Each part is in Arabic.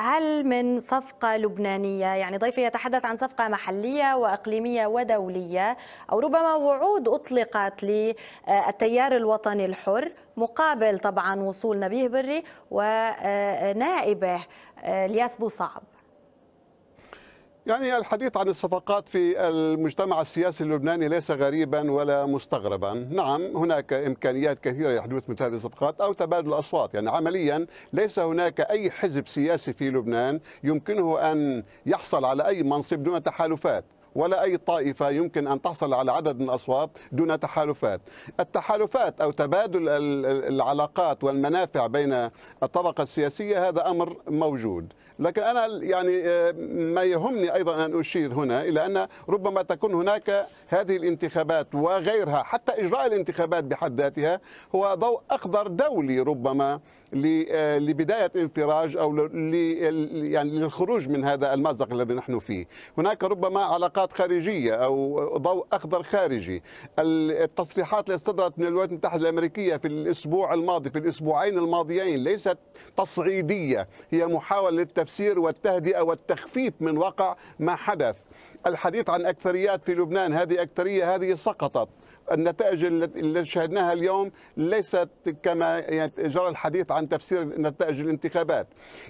هل من صفقة لبنانية؟ يعني ضيفي يتحدث عن صفقة محلية وإقليمية ودولية أو ربما وعود أطلقت للتيار الوطني الحر مقابل طبعا وصول نبيه بري ونائبه آه، الياس بوصعب يعني الحديث عن الصفقات في المجتمع السياسي اللبناني ليس غريبا ولا مستغربا نعم هناك إمكانيات كثيرة لحدوث مثل هذه الصفقات أو تبادل الأصوات يعني عمليا ليس هناك أي حزب سياسي في لبنان يمكنه أن يحصل على أي منصب دون تحالفات ولا أي طائفة يمكن أن تحصل على عدد من الأصوات دون تحالفات التحالفات أو تبادل العلاقات والمنافع بين الطبقة السياسية هذا أمر موجود لكن أنا يعني آه، ما يهمني أيضا أن أشير هنا إلى أن ربما تكون هناك هذه الانتخابات وغيرها حتى إجراء الانتخابات بحد ذاتها هو ضوء أخضر دولي ربما آه، لبدايه انفراج او يعني للخروج من هذا المازق الذي نحن فيه هناك ربما علاقات تصريحات خارجيه او ضوء اخضر خارجي التصريحات التي صدرت من الولايات المتحده الامريكيه في الاسبوع الماضي في الاسبوعين الماضيين ليست تصعيديه هي محاوله للتفسير والتهدئه والتخفيف من واقع ما حدث الحديث عن اكثريات في لبنان هذه اكثريه هذه سقطت النتائج التي شاهدناها اليوم ليست كما يعني جرى الحديث عن تفسير نتائج الانتخابات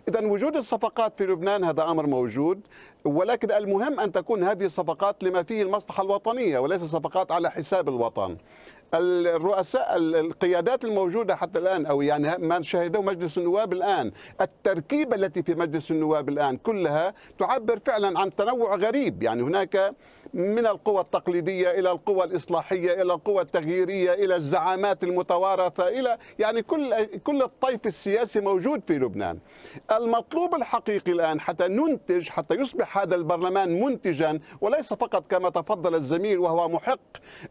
إذا وجود الصفقات في لبنان هذا أمر موجود ولكن المهم أن تكون هذه الصفقات لما فيه المصلحة الوطنية وليس صفقات على حساب الوطن الرؤساء القيادات الموجودة حتى الآن أو يعني ما شهده مجلس النواب الآن التركيبة التي في مجلس النواب الآن كلها تعبر فعلا عن تنوع غريب يعني هناك من القوى التقليدية إلى القوى الإصلاحية إلى القوى التغييرية إلى الزعامات المتوارثة إلى يعني كل كل الطيف السياسي موجود في لبنان المطلوب الحقيقي الآن حتى ننتج حتى يصبح هذا البرلمان منتجا وليس فقط كما تفضل الزميل وهو محق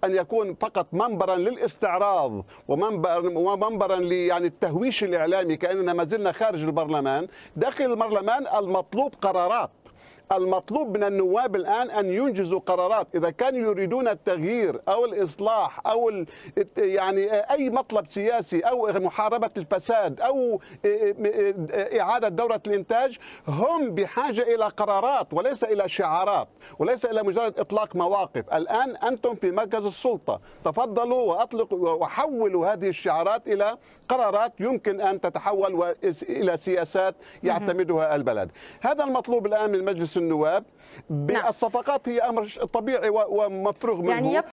أن يكون فقط منبرا للاستعراض ومنبرا ومنبرا يعني التهويش الاعلامي كاننا ما زلنا خارج البرلمان داخل البرلمان المطلوب قرارات المطلوب من النواب الآن أن ينجزوا قرارات إذا كانوا يريدون التغيير أو الإصلاح أو يعني أي مطلب سياسي أو محاربة الفساد أو إعادة دورة الإنتاج هم بحاجة إلى قرارات وليس إلى شعارات وليس إلى مجرد إطلاق مواقف الآن أنتم في مركز السلطة تفضلوا وأطلقوا وحولوا هذه الشعارات إلى قرارات يمكن أن تتحول إلى سياسات يعتمدها البلد هذا المطلوب الآن من مجلس مجلس النواب نعم. بالصفقات هي امر طبيعي ومفروغ منه يعني